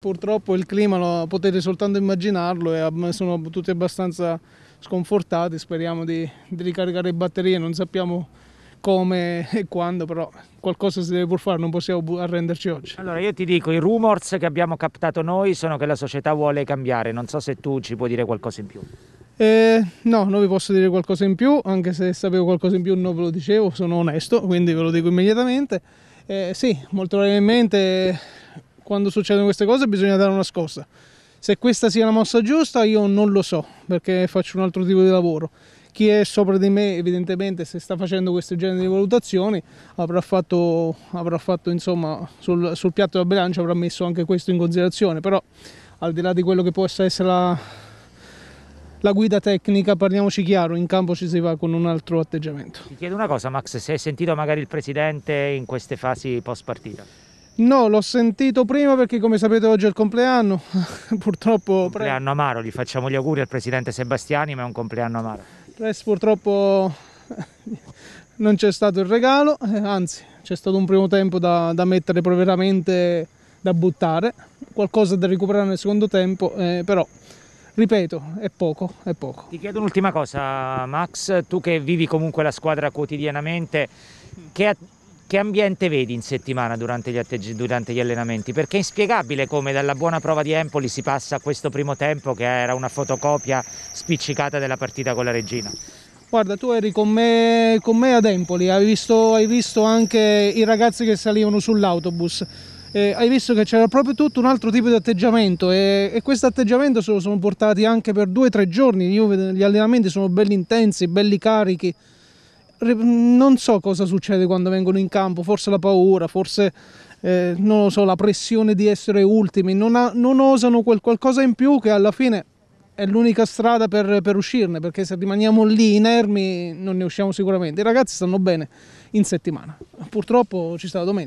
Purtroppo il clima lo potete soltanto immaginarlo e sono tutti abbastanza sconfortati, speriamo di, di ricaricare le batterie, non sappiamo come e quando, però qualcosa si deve pur fare, non possiamo arrenderci oggi. Allora io ti dico, i rumors che abbiamo captato noi sono che la società vuole cambiare, non so se tu ci puoi dire qualcosa in più. Eh, no, non vi posso dire qualcosa in più, anche se sapevo qualcosa in più non ve lo dicevo, sono onesto, quindi ve lo dico immediatamente. Eh, sì, molto probabilmente quando succedono queste cose bisogna dare una scossa. Se questa sia la mossa giusta io non lo so perché faccio un altro tipo di lavoro. Chi è sopra di me evidentemente se sta facendo questo genere di valutazioni avrà fatto, avrà fatto insomma sul, sul piatto della bilancia avrà messo anche questo in considerazione, però al di là di quello che possa essere la, la guida tecnica, parliamoci chiaro, in campo ci si va con un altro atteggiamento. Ti chiedo una cosa Max, se hai sentito magari il Presidente in queste fasi post partita? No, l'ho sentito prima perché come sapete oggi è il compleanno, purtroppo... Un compleanno amaro, gli facciamo gli auguri al presidente Sebastiani, ma è un compleanno amaro. Press purtroppo non c'è stato il regalo, eh, anzi c'è stato un primo tempo da, da, mettere propriamente, da buttare, qualcosa da recuperare nel secondo tempo, eh, però ripeto, è poco, è poco. Ti chiedo un'ultima cosa Max, tu che vivi comunque la squadra quotidianamente, che che ambiente vedi in settimana durante gli, atteggi, durante gli allenamenti? Perché è inspiegabile come dalla buona prova di Empoli si passa a questo primo tempo che era una fotocopia spiccicata della partita con la Regina. Guarda, tu eri con me, con me ad Empoli, hai visto, hai visto anche i ragazzi che salivano sull'autobus. Eh, hai visto che c'era proprio tutto un altro tipo di atteggiamento e, e questo atteggiamento se lo sono portati anche per due o tre giorni. Io, gli allenamenti sono belli intensi, belli carichi non so cosa succede quando vengono in campo, forse la paura, forse eh, non lo so, la pressione di essere ultimi, non, ha, non osano quel qualcosa in più che alla fine è l'unica strada per, per, uscirne, perché se rimaniamo lì inermi non ne usciamo sicuramente. I ragazzi stanno bene in settimana, purtroppo ci sta la domenica.